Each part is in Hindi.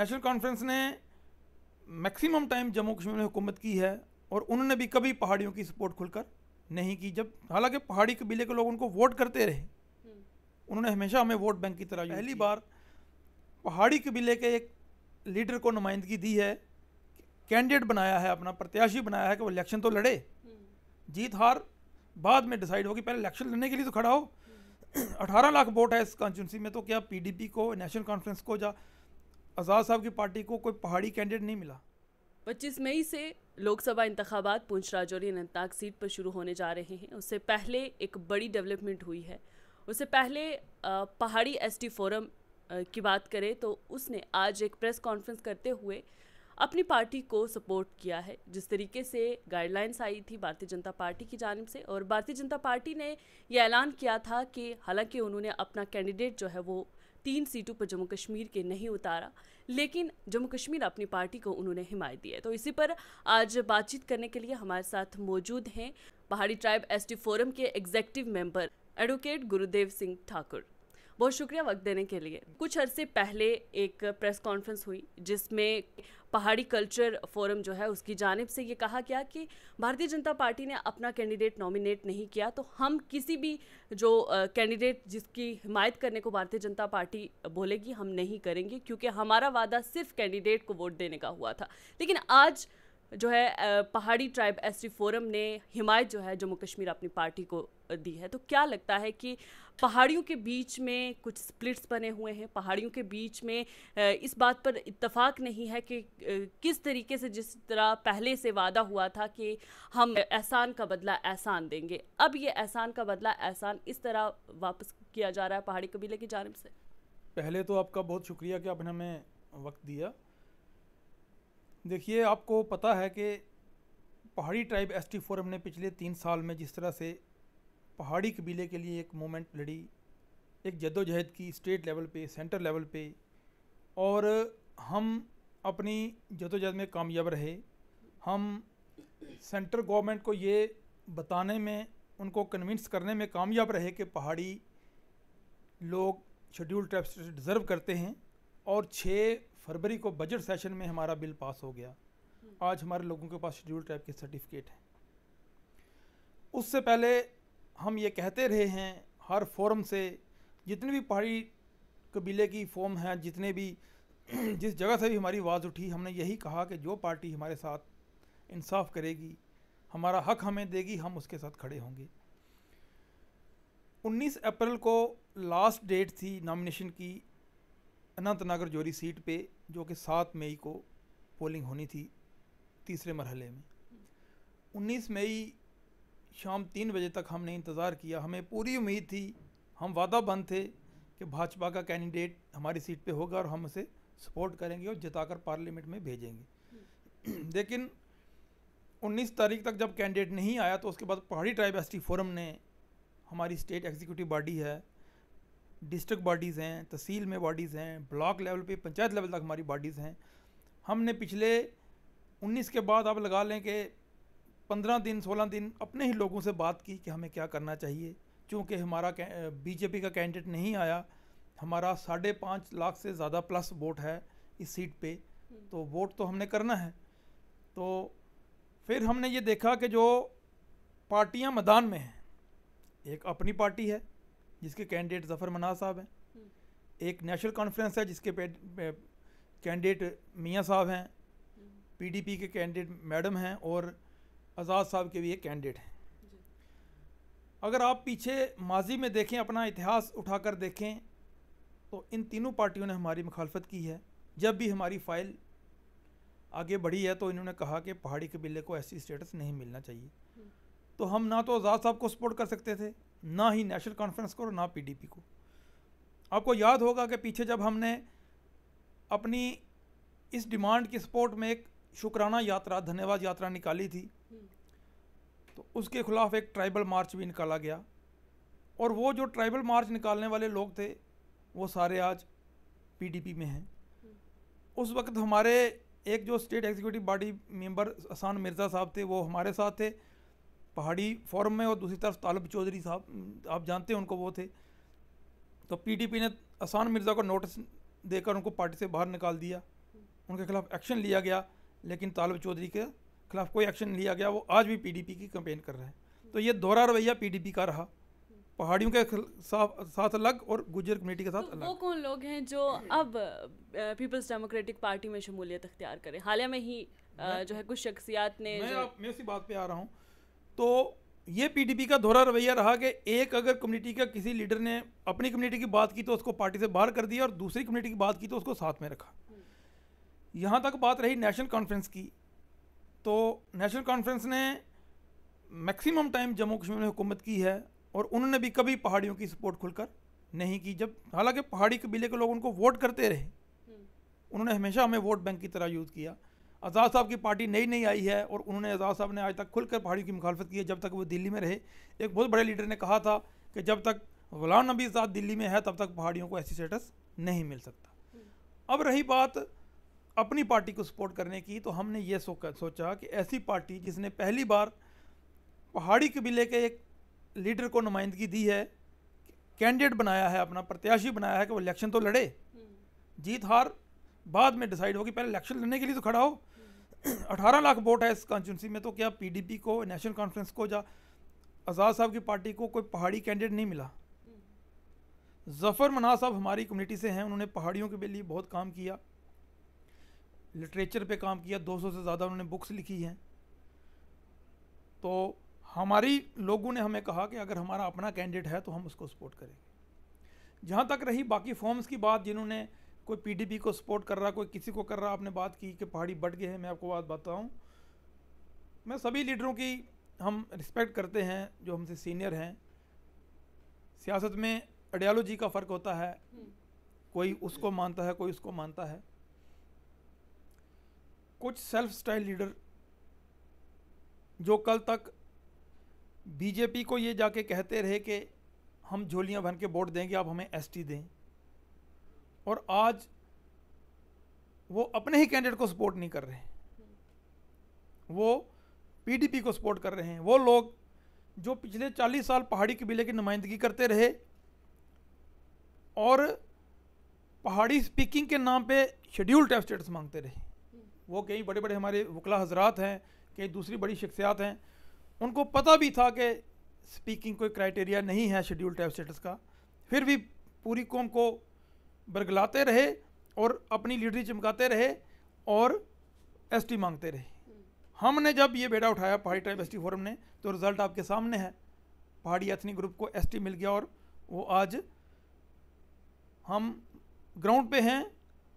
नेशनल कॉन्फ्रेंस ने मैक्सिमम टाइम जम्मू कश्मीर में हुकूमत की है और उन्होंने भी कभी पहाड़ियों की सपोर्ट खुलकर नहीं की जब हालांकि पहाड़ी कबीले के लोग उनको वोट करते रहे हम्म। उन्होंने हमेशा हमें वोट बैंक की तरह पहली बार पहाड़ी कबीले के एक लीडर को नुमाइंदगी दी है कैंडिडेट बनाया है अपना प्रत्याशी बनाया है कि वो इलेक्शन तो लड़े हम्म। जीत हार बाद में डिसाइड होगी पहले इलेक्शन लड़ने के लिए तो खड़ा हो हम्म। अठारह लाख वोट है इस कॉन्स्टिट्यूंसी में तो क्या पीडीपी को नेशनल कॉन्फ्रेंस को या आज़ाद साहब की पार्टी को कोई पहाड़ी कैंडिडेट नहीं मिला 25 मई से लोकसभा इंतबात पूंछ राजौरी अनंतनाग सीट पर शुरू होने जा रहे हैं उससे पहले एक बड़ी डेवलपमेंट हुई है उससे पहले पहाड़ी एसटी फोरम की बात करें तो उसने आज एक प्रेस कॉन्फ्रेंस करते हुए अपनी पार्टी को सपोर्ट किया है जिस तरीके से गाइडलाइंस आई थी भारतीय जनता पार्टी की जानब से और भारतीय जनता पार्टी ने यह ऐलान किया था कि हालांकि उन्होंने अपना कैंडिडेट जो है वो तीन सीटों पर जम्मू कश्मीर के नहीं उतारा लेकिन जम्मू कश्मीर अपनी पार्टी को उन्होंने हिमायत दी है तो इसी पर आज बातचीत करने के लिए हमारे साथ मौजूद हैं पहाड़ी ट्राइब एसटी फोरम के executive member advocate Gurudev Singh Thakur बहुत शुक्रिया वक्त देने के लिए कुछ अरसे पहले एक प्रेस कॉन्फ्रेंस हुई जिसमें पहाड़ी कल्चर फोरम जो है उसकी जानब से ये कहा गया कि भारतीय जनता पार्टी ने अपना कैंडिडेट नॉमिनेट नहीं किया तो हम किसी भी जो कैंडिडेट जिसकी हिमायत करने को भारतीय जनता पार्टी बोलेगी हम नहीं करेंगे क्योंकि हमारा वादा सिर्फ कैंडिडेट को वोट देने का हुआ था लेकिन आज जो है पहाड़ी ट्राइब एस फोरम ने हिमायत जो है जम्मू कश्मीर अपनी पार्टी को दी है तो क्या लगता है कि पहाड़ियों के बीच में कुछ स्प्लिट्स बने हुए हैं पहाड़ियों के बीच में इस बात पर इत्तफाक नहीं है कि किस तरीके से जिस तरह पहले से वादा हुआ था कि हम एहसान का बदला एहसान देंगे अब ये एहसान का बदला एहसान इस तरह वापस किया जा रहा है पहाड़ी कबीले की जानब से पहले तो आपका बहुत शुक्रिया कि आपने हमें वक्त दिया देखिए आपको पता है कि पहाड़ी ट्राइब एस टी फोरम ने पिछले तीन साल में जिस तरह से पहाड़ी कबीले के लिए एक मूवमेंट लड़ी एक जद्दोजहद की स्टेट लेवल पे सेंटर लेवल पे और हम अपनी जद्दोजहद में कामयाब रहे हम सेंटर गवर्नमेंट को ये बताने में उनको कन्विंस करने में कामयाब रहे कि पहाड़ी लोग शेड्यूल ट्राइब्स डिज़र्व करते हैं और छः फरवरी को बजट सेशन में हमारा बिल पास हो गया आज हमारे लोगों के पास शेड्यूल ट्राइब के सर्टिफिकेट हैं उससे पहले हम ये कहते रहे हैं हर फोरम से जितने भी पहाड़ी कबीले की फॉर्म हैं जितने भी जिस जगह से भी हमारी आवाज़ उठी हमने यही कहा कि जो पार्टी हमारे साथ इंसाफ करेगी हमारा हक हमें देगी हम उसके साथ खड़े होंगे 19 अप्रैल को लास्ट डेट थी नॉमिनेशन की नागर जोरी सीट पे जो कि सात मई को पोलिंग होनी थी तीसरे मरहले में 19 मई शाम तीन बजे तक हमने इंतज़ार किया हमें पूरी उम्मीद थी हम वादा बंद थे कि भाजपा का कैंडिडेट हमारी सीट पे होगा और हम उसे सपोर्ट करेंगे और जिताकर पार्लियामेंट में भेजेंगे लेकिन 19 तारीख तक जब कैंडिडेट नहीं आया तो उसके बाद पहाड़ी ट्राइबेस्टी फोरम ने हमारी स्टेट एग्जीक्यूटिव बॉडी है डिस्ट्रिक्ट बॉडीज़ हैं तहसील में बॉडीज़ हैं ब्लॉक लेवल पे पंचायत लेवल तक हमारी बॉडीज़ हैं हमने पिछले 19 के बाद आप लगा लें कि 15 दिन 16 दिन अपने ही लोगों से बात की कि हमें क्या करना चाहिए चूँकि हमारा बीजेपी का कैंडिडेट नहीं आया हमारा साढ़े पाँच लाख से ज़्यादा प्लस वोट है इस सीट पे हम्म। तो वोट तो हमने करना है तो फिर हमने ये देखा कि जो पार्टियां मैदान में हैं एक अपनी पार्टी है जिसके कैंडिडेट जफ़र मना साहब हैं हम्म। एक नेशनल कॉन्फ्रेंस है जिसके कैंडिडेट मियाँ साहब हैं पीडीपी हम्म। के कैंडिडेट मैडम हैं और आज़ाद साहब के भी एक कैंडिडेट हैं अगर आप पीछे माजी में देखें अपना इतिहास उठाकर देखें तो इन तीनों पार्टियों ने हमारी मुखालफत की है जब भी हमारी फ़ाइल आगे बढ़ी है तो इन्होंने कहा कि पहाड़ी कबीले को ऐसी स्टेटस नहीं मिलना चाहिए हम्म। तो हम ना तो आज़ाद साहब को सपोर्ट कर सकते थे ना ही नेशनल कॉन्फ्रेंस को और ना पीडीपी को आपको याद होगा कि पीछे जब हमने अपनी इस डिमांड की सपोर्ट में एक शुक्राना यात्रा धन्यवाद यात्रा निकाली थी तो उसके खिलाफ एक ट्राइबल मार्च भी निकाला गया और वो जो ट्राइबल मार्च निकालने वाले लोग थे वो सारे आज पीडीपी में हैं उस वक्त हमारे एक जो स्टेट एग्जीक्यूटिव बॉडी मेंबर असान मिर्ज़ा साहब थे वो हमारे साथ थे पहाड़ी फॉरम में और दूसरी तरफ तालब चौधरी साहब आप जानते हैं उनको वो थे तो पीटीपी ने असान मिर्ज़ा को नोटिस देकर उनको पार्टी से बाहर निकाल दिया उनके खिलाफ एक्शन लिया गया लेकिन तालब चौधरी के खिलाफ कोई एक्शन लिया गया वो आज भी पीडीपी की कंपेन कर रहे हैं तो ये दोहरा रवैया पीडीपी का रहा पहाड़ियों के साथ अलग और गुजर कमेटी के साथ तो अलग वो कौन लोग हैं जो अब पीपल्स डेमोक्रेटिक पार्टी में शमूलियत अख्तियार करें हालिया में ही जो है कुछ शख्सियात ने मैं, आप, मैं उसी बात पे आ रहा हूँ तो ये पीडीपी का दोहरा रवैया रहा कि एक अगर कम्युनिटी का किसी लीडर ने अपनी कम्युनिटी की बात की तो उसको पार्टी से बाहर कर दिया और दूसरी कम्युनिटी की बात की तो उसको साथ में रखा यहाँ तक बात रही नेशनल कॉन्फ्रेंस की तो नेशनल कॉन्फ्रेंस ने मैक्सिमम टाइम जम्मू कश्मीर में हुकूमत की है और उन्होंने भी कभी पहाड़ियों की सपोर्ट खुलकर नहीं की जब हालांकि पहाड़ी कबीले के लोग उनको वोट करते रहे हम्म। उन्होंने हमेशा हमें वोट बैंक की तरह यूज़ किया आज़ाद साहब की पार्टी नई नई आई है और उन्होंने आज़ाद साहब ने आज तक खुलकर पहाड़ी की मुखालफत की है जब तक वो दिल्ली में रहे एक बहुत बड़े लीडर ने कहा था कि जब तक गुलाम नबी आज़ाद दिल्ली में है तब तक पहाड़ियों को ऐसी स्टेटस नहीं मिल सकता अब रही बात अपनी पार्टी को सपोर्ट करने की तो हमने ये सोचा कि ऐसी पार्टी जिसने पहली बार पहाड़ी कबीले के एक लीडर को नुमाइंदगी दी है कैंडिडेट बनाया है अपना प्रत्याशी बनाया है कि वो इलेक्शन तो लड़े हम्म। जीत हार बाद में डिसाइड होगी पहले इलेक्शन लड़ने के लिए तो खड़ा हो 18 लाख वोट है इस कॉन्स्टिट्यूंसी में तो क्या पीडीपी को नेशनल कॉन्फ्रेंस को या आज़ाद साहब की पार्टी को कोई पहाड़ी कैंडिडेट नहीं मिला जफ़र मना साहब हमारी कम्युनिटी से हैं उन्होंने पहाड़ियों के लिए बहुत काम किया लिटरेचर पे काम किया 200 से ज़्यादा उन्होंने बुक्स लिखी हैं तो हमारी लोगों ने हमें कहा कि अगर हमारा अपना कैंडिडेट है तो हम उसको सपोर्ट करेंगे जहाँ तक रही बाकी फॉर्म्स की बात जिन्होंने कोई पीडीपी को सपोर्ट कर रहा कोई किसी को कर रहा आपने बात की कि पहाड़ी बढ़ गए हैं मैं आपको बात बताऊं मैं सभी लीडरों की हम रिस्पेक्ट करते हैं जो हमसे सीनियर हैं सियासत में आइडियालॉजी का फ़र्क होता है हम्म। कोई उसको मानता है कोई उसको मानता है कुछ सेल्फ स्टाइल लीडर जो कल तक बीजेपी को ये जाके कहते रहे कि हम झोलियाँ भर के वोट देंगे आप हमें एसटी दें और आज वो अपने ही कैंडिडेट को सपोर्ट नहीं कर रहे हैं वो पीडीपी को सपोर्ट कर रहे हैं वो लोग जो पिछले 40 साल पहाड़ी कबीले की नुमाइंदगी करते रहे और पहाड़ी स्पीकिंग के नाम पे शेड्यूल टाइप स्टेटस मांगते रहे वो कई बड़े बड़े हमारे वकला हजरात हैं कई दूसरी बड़ी शख्सियात हैं उनको पता भी था कि स्पीकिंग कोई क्राइटेरिया नहीं है शेड्यूल टाइप स्टेटस का फिर भी पूरी कौम को बरगलाते रहे और अपनी लीडरी चमकाते रहे और एसटी मांगते रहे हमने जब ये बेड़ा उठाया पहाड़ी ट्राइब एसटी फोरम ने तो रिजल्ट आपके सामने है पहाड़ी एथनिक ग्रुप को एसटी मिल गया और वो आज हम ग्राउंड पे हैं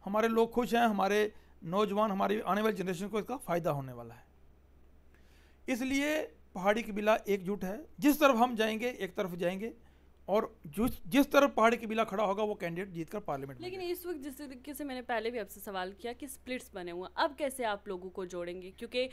हमारे लोग खुश हैं हमारे नौजवान हमारी आने वाली जनरेशन को इसका फ़ायदा होने वाला है इसलिए पहाड़ी कबीला एकजुट है जिस तरफ हम जाएंगे एक तरफ जाएंगे और जिस जिस तरह पहाड़ के बिला खड़ा होगा वो कैंडिडेट जीतकर पार्लियामेंट लेकिन इस वक्त जिस तरीके से मैंने पहले भी आपसे सवाल किया कि स्प्लिट्स बने हुए हैं अब कैसे आप लोगों को जोड़ेंगे क्योंकि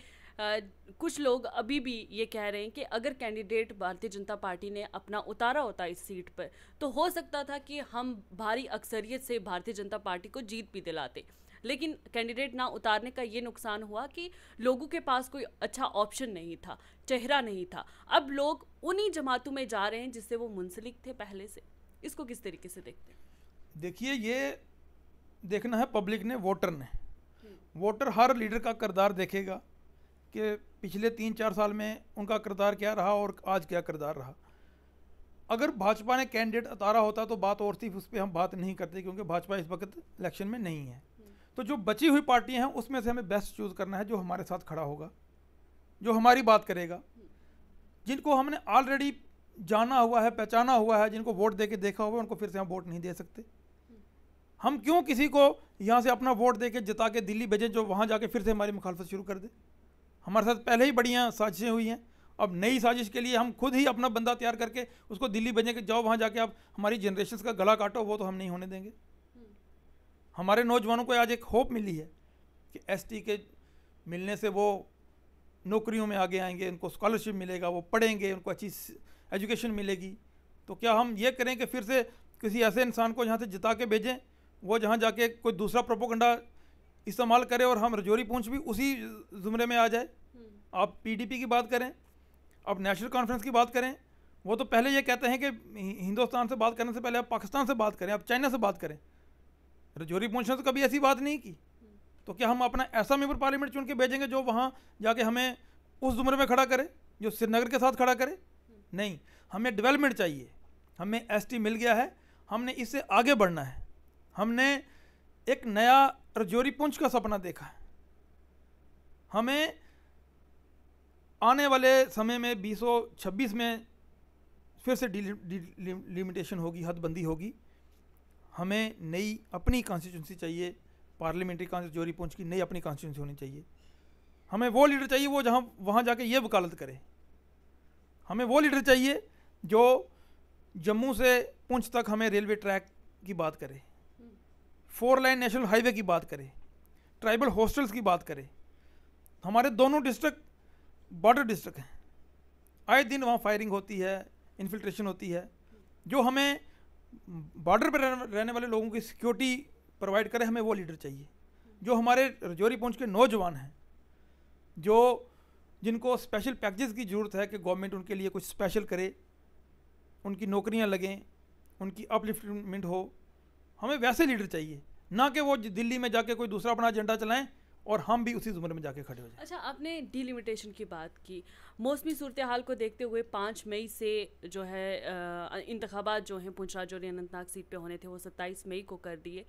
कुछ लोग अभी भी ये कह रहे हैं कि अगर कैंडिडेट भारतीय जनता पार्टी ने अपना उतारा होता इस सीट पर तो हो सकता था कि हम भारी अक्सरियत से भारतीय जनता पार्टी को जीत भी दिलाते लेकिन कैंडिडेट ना उतारने का ये नुकसान हुआ कि लोगों के पास कोई अच्छा ऑप्शन नहीं था चेहरा नहीं था अब लोग उन्हीं जमातों में जा रहे हैं जिससे वो मुंसलिक थे पहले से इसको किस तरीके से देखते हैं देखिए ये देखना है पब्लिक ने वोटर ने हम्म। वोटर हर लीडर का किरदार देखेगा कि पिछले तीन चार साल में उनका किरदार क्या रहा और आज क्या किरदार रहा अगर भाजपा ने कैंडिडेट उतारा होता तो बात और थी उस पर हम बात नहीं करते क्योंकि भाजपा इस वक्त इलेक्शन में नहीं है तो जो बची हुई पार्टियां हैं उसमें से हमें बेस्ट चूज़ करना है जो हमारे साथ खड़ा होगा जो हमारी बात करेगा जिनको हमने ऑलरेडी जाना हुआ है पहचाना हुआ है जिनको वोट दे के देखा हुआ है उनको फिर से हम वोट नहीं दे सकते हम क्यों किसी को यहाँ से अपना वोट दे के जिता के दिल्ली भेजें जो वहाँ जाके फिर से हमारी मुखालफत शुरू कर दे हमारे साथ पहले ही बढ़िया साजिशें हुई हैं अब नई साजिश के लिए हम खुद ही अपना बंदा तैयार करके उसको दिल्ली भेजें कि जाओ वहाँ जाके आप हमारी जनरेशन का गला काटो वो तो हम नहीं होने देंगे हमारे नौजवानों को आज एक होप मिली है कि एस के मिलने से वो नौकरियों में आगे आएंगे उनको स्कॉलरशिप मिलेगा वो पढ़ेंगे उनको अच्छी एजुकेशन मिलेगी तो क्या हम ये करें कि फिर से किसी ऐसे इंसान को यहाँ से जिता के भेजें वो जहाँ जाके कोई दूसरा प्रोपोगंडा इस्तेमाल करे और हम रजौरी पूंछ भी उसी जुमरे में आ जाए हम्म। आप पीडीपी की बात करें आप नेशनल कॉन्फ्रेंस की बात करें वो तो पहले ये कहते हैं कि हिंदुस्तान से बात करने से पहले आप पाकिस्तान से बात करें आप चाइना से बात करें रजौरी पहुंचने तो कभी ऐसी बात नहीं की तो क्या हम अपना ऐसा मेंबर पार्लियामेंट चुन के भेजेंगे जो वहाँ जाके हमें उस उम्र में खड़ा करे जो श्रीनगर के साथ खड़ा करे नहीं हमें डेवलपमेंट चाहिए हमें एस मिल गया है हमने इससे आगे बढ़ना है हमने एक नया रजौरी पुंछ का सपना देखा है हमें आने वाले समय में 2026 में फिर से डिलिमिटेशन होगी हदबंदी होगी हमें नई अपनी कॉन्स्टिट्यूंसी चाहिए पार्लियामेंट्री कॉन्स जोरी पहुँच की नई अपनी कॉन्स्टिट्यूंसी होनी चाहिए हमें वो लीडर चाहिए वो जहाँ वहाँ जाके ये वकालत करे हमें वो लीडर चाहिए जो जम्मू से पुंछ तक हमें रेलवे ट्रैक की बात करे फोर लाइन नेशनल हाईवे की बात करे ट्राइबल हॉस्टल्स की बात करे हमारे दोनों डिस्ट्रिक्ट बॉर्डर डिस्ट्रिक्ट हैं आए दिन वहाँ फायरिंग होती है इन्फिल्ट्रेशन होती है जो हमें बॉर्डर पर रहने वाले लोगों की सिक्योरिटी प्रोवाइड करें हमें वो लीडर चाहिए जो हमारे रजौरी पहुंच के नौजवान हैं जो जिनको स्पेशल पैकेजेस की ज़रूरत है कि गवर्नमेंट उनके लिए कुछ स्पेशल करे उनकी नौकरियां लगें उनकी अपलिफ्टमेंट हो हमें वैसे लीडर चाहिए ना कि वो दिल्ली में जाके कोई दूसरा अपना एजेंडा चलाएं और हम भी उसी जुमरे में जाके खड़े हो जाए अच्छा आपने डिलिमिटेशन की बात की मौसमी सूरत हाल को देखते हुए पाँच मई से जो है इंतबात जो हैं पुंछ राजौरी अनंतनाग सीट पर होने थे वो सत्ताईस मई को कर दिए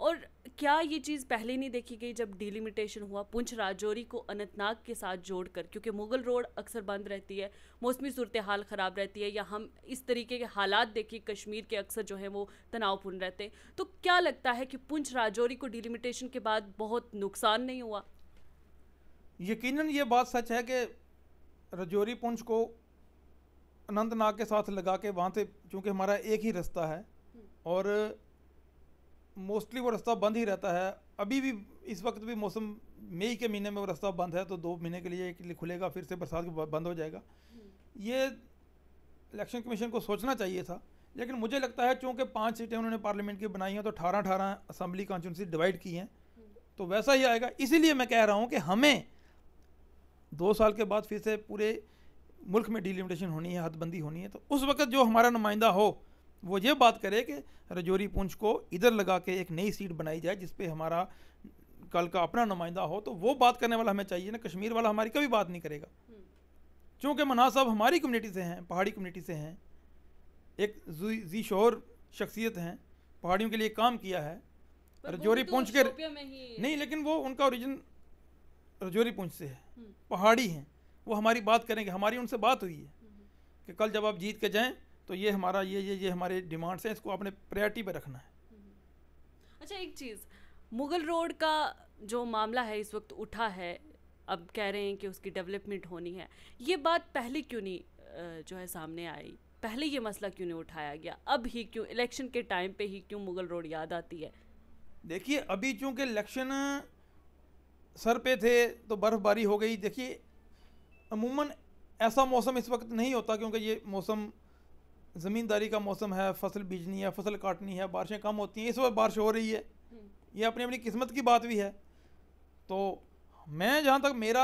और क्या ये चीज़ पहले नहीं देखी गई जब डिलिमिटेशन हुआ पुंछ राजौरी को अनंतनाग के साथ जोड़कर क्योंकि मुगल रोड अक्सर बंद रहती है मौसमी सूरत हाल ख़राब रहती है या हम इस तरीके के हालात देखिए कश्मीर के अक्सर जो है वो तनावपूर्ण रहते तो क्या लगता है कि पुंछ राजौरी को डिलिमिटेशन के बाद बहुत नुकसान नहीं हुआ यकीन ये बात सच है कि रजौरी पुंछ को अनंतनाग के साथ लगा के वहाँ से चूँकि हमारा एक ही रास्ता है हम्म। और मोस्टली वो रास्ता बंद ही रहता है अभी भी इस वक्त भी मौसम मई के महीने में वो रास्ता बंद है तो दो महीने के लिए एक लिए खुलेगा फिर से बरसात बंद हो जाएगा ये इलेक्शन कमीशन को सोचना चाहिए था लेकिन मुझे लगता है चूँकि पाँच सीटें उन्होंने पार्लियामेंट की बनाई हैं तो अठारह अठारह असम्बली कॉन्स्टिट्यूंसी डिवाइड की हैं तो वैसा ही आएगा इसीलिए मैं कह रहा हूँ कि हमें दो साल के बाद फिर से पूरे मुल्क में डिलिमिटेशन होनी है हदबंदी होनी है तो उस वक्त जो हमारा नुमाइंदा हो वो ये बात करे कि रजौरी पूंछ को इधर लगा के एक नई सीट बनाई जाए जिसपे हमारा कल का अपना नुमाइंदा हो तो वो बात करने वाला हमें चाहिए ना कश्मीर वाला हमारी कभी बात नहीं करेगा चूँकि मना साहब हमारी कम्युनिटी से हैं पहाड़ी कम्युनिटी से हैं एक जी शोर शख्सियत हैं पहाड़ियों के लिए काम किया है रजौरी तो पूंछ के नहीं लेकिन वो उनका ओरिजिन रजौरी पूंछ से है हम्म। पहाड़ी हैं वो हमारी बात करेंगे हमारी उनसे बात हुई है हम्म। कि कल जब आप जीत के जाएँ तो ये हमारा ये ये ये हमारे डिमांड्स हैं इसको आपने प्रायोरिटी पर रखना है हम्म। अच्छा एक चीज़ मुगल रोड का जो मामला है इस वक्त उठा है अब कह रहे हैं कि उसकी डेवलपमेंट होनी है ये बात पहले क्यों नहीं जो है सामने आई पहले ये मसला क्यों नहीं उठाया गया अब ही क्यों इलेक्शन के टाइम पे ही क्यों मुगल रोड याद आती है देखिए अभी चूंकि इलेक्शन सर पे थे तो बर्फ़बारी हो गई देखिए अमूमन ऐसा मौसम इस वक्त नहीं होता क्योंकि ये मौसम ज़मींदारी का मौसम है फसल बीजनी है फसल काटनी है बारिशें कम होती हैं इस वक्त बारिश हो रही है हम्म। ये अपनी अपनी किस्मत की बात भी है तो मैं जहाँ तक मेरा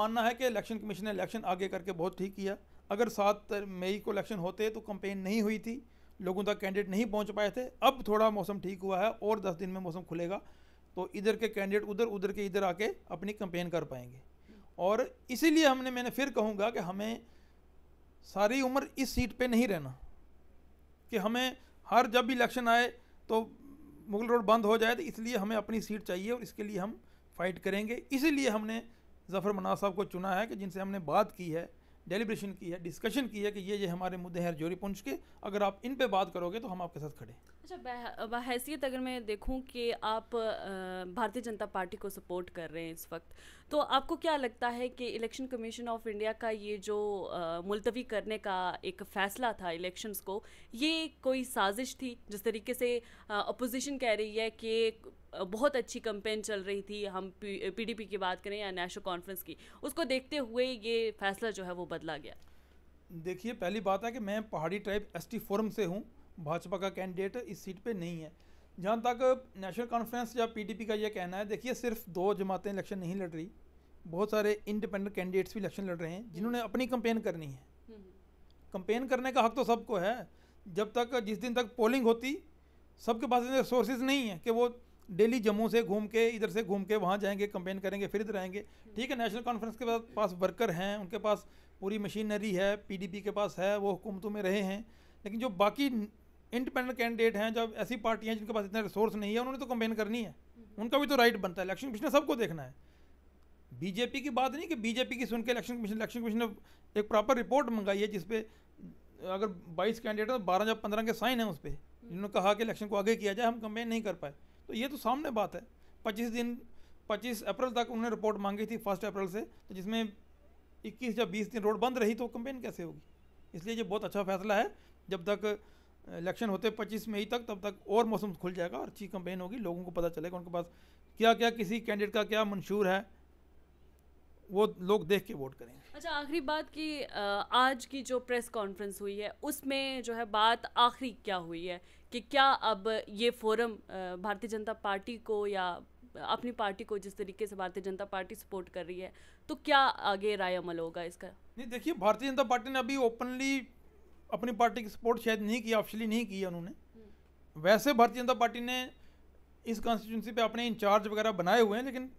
मानना है कि इलेक्शन कमीशन ने इलेक्शन आगे करके बहुत ठीक किया अगर सात मई को इलेक्शन होते तो कंपेन नहीं हुई थी लोगों तक कैंडिडेट नहीं पहुँच पाए थे अब थोड़ा मौसम ठीक हुआ है और दस दिन में मौसम खुलेगा तो इधर के कैंडिडेट उधर उधर के इधर आके अपनी कंपेन कर पाएंगे और इसीलिए हमने मैंने फिर कहूँगा कि हमें सारी उम्र इस सीट पर नहीं रहना कि हमें हर जब भी इलेक्शन आए तो मुगल रोड बंद हो जाए तो इसलिए हमें अपनी सीट चाहिए और इसके लिए हम फाइट करेंगे इसीलिए हमने जफ़र मना साहब को चुना है कि जिनसे हमने बात की है डेलीब्रेशन की है डिस्कशन की है कि ये ये हमारे मुद्दे हैं जोरी पुंज के अगर आप इन पे बात करोगे तो हम आपके साथ खड़े अच्छा बाहसीत अगर मैं देखूं कि आप भारतीय जनता पार्टी को सपोर्ट कर रहे हैं इस वक्त तो आपको क्या लगता है कि इलेक्शन कमीशन ऑफ इंडिया का ये जो मुलतवी करने का एक फ़ैसला था इलेक्शंस को ये कोई साजिश थी जिस तरीके से अपोजिशन कह रही है कि बहुत अच्छी कंपेन चल रही थी हम पीडीपी की बात करें या नेशनल कॉन्फ्रेंस की उसको देखते हुए ये फैसला जो है वो बदला गया देखिए पहली बात है कि मैं पहाड़ी ट्राइब एस फोरम से हूँ भाजपा का कैंडिडेट इस सीट पर नहीं है जहाँ तक नेशनल कॉन्फ्रेंस या पीडीपी का यह कहना है देखिए सिर्फ दो जमातें इलेक्शन नहीं लड़ रही बहुत सारे इंडिपेंडेंट कैंडिडेट्स भी इलेक्शन लड़ रहे हैं जिन्होंने हम्म। अपनी कंपेन करनी है कंपेन हम्म, हम्म। करने का हक तो सबको है जब तक जिस दिन तक पोलिंग होती सबके पास इतने रिसोर्सेज नहीं है कि वो डेली जम्मू से घूम के इधर से घूम के वहाँ जाएंगे कंपेन करेंगे फिर इधर आएंगे ठीक है नेशनल कॉन्फ्रेंस के पास वर्कर हैं उनके पास पूरी मशीनरी है पीडीपी के पास है वो हुकूमतों में रहे हैं लेकिन जो बाकी इंडिपेंडेंट कैंडिडेट हैं जब ऐसी पार्टियाँ जिनके पास इतना रिसोर्स नहीं है उन्होंने तो कंपेन करनी है उनका भी तो राइट बनता है इलेक्शन कमीशन सबको देखना है बीजेपी की बात नहीं कि बीजेपी की सुन के इलेक्शन कमीशन इलेक्शन कमीशन ने एक प्रॉपर रिपोर्ट मंगाई है जिसपे अगर 22 कैंडिडेट हैं तो बारह या पंद्रह के साइन हैं उस पर जिन्होंने कहा कि इलेक्शन को आगे किया जाए हम कंपेन नहीं कर पाए तो ये तो सामने बात है पच्चीस दिन पच्चीस अप्रैल तक उन्होंने रिपोर्ट मांगी थी फर्स्ट अप्रैल से तो जिसमें इक्कीस या बीस दिन रोड बंद रही तो कंपेन कैसे होगी इसलिए ये बहुत अच्छा फैसला है जब तक इलेक्शन होते पच्चीस मई तक तब तक और मौसम खुल जाएगा और अच्छी कंपेन होगी लोगों को पता चलेगा उनके पास क्या क्या किसी कैंडिडेट का क्या मंशूर है वो लोग देख के वोट करेंगे अच्छा आखिरी बात की आज की जो प्रेस कॉन्फ्रेंस हुई है उसमें जो है बात आखिरी क्या हुई है कि क्या अब ये फोरम भारतीय जनता पार्टी को या अपनी पार्टी को जिस तरीके से भारतीय जनता पार्टी सपोर्ट कर रही है तो क्या आगे राय अमल होगा इसका नहीं देखिए भारतीय जनता पार्टी ने अभी ओपनली अपनी पार्टी की सपोर्ट शायद नहीं किया ऑफिशली नहीं किया उन्होंने हम्म। वैसे भारतीय जनता पार्टी ने इस कॉन्स्टिट्यूंसी पे अपने इंचार्ज वगैरह बनाए हुए हैं लेकिन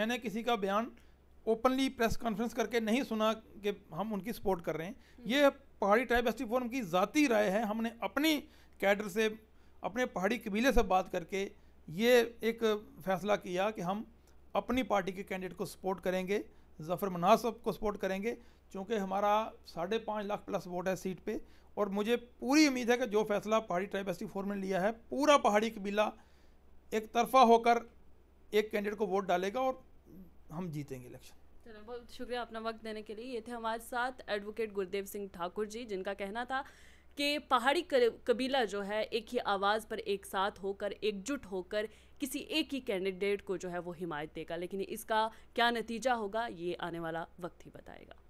मैंने किसी का बयान ओपनली प्रेस कॉन्फ्रेंस करके नहीं सुना कि हम उनकी सपोर्ट कर रहे हैं हम्म। ये पहाड़ी ट्राइब एस फोरम की ज़ाती राय है हमने अपनी कैडर से अपने पहाड़ी कबीले से बात करके ये एक फैसला किया कि हम अपनी पार्टी के कैंडिडेट को सपोर्ट करेंगे जफ़र मनाज साहब को सपोर्ट करेंगे क्योंकि हमारा साढ़े पाँच लाख प्लस वोट है सीट पे और मुझे पूरी उम्मीद है कि जो फैसला पहाड़ी ट्राइब एस फोर में लिया है पूरा पहाड़ी कबीला एक तरफा होकर एक कैंडिडेट को वोट डालेगा और हम जीतेंगे इलेक्शन चलो बहुत शुक्रिया अपना वक्त देने के लिए ये थे हमारे साथ एडवोकेट गुरदेव सिंह ठाकुर जी जिनका कहना था कि पहाड़ी कबीला जो है एक ही आवाज़ पर एक साथ होकर एकजुट होकर किसी एक ही कैंडिडेट को जो है वो हिमायत देगा लेकिन इसका क्या नतीजा होगा ये आने वाला वक्त ही बताएगा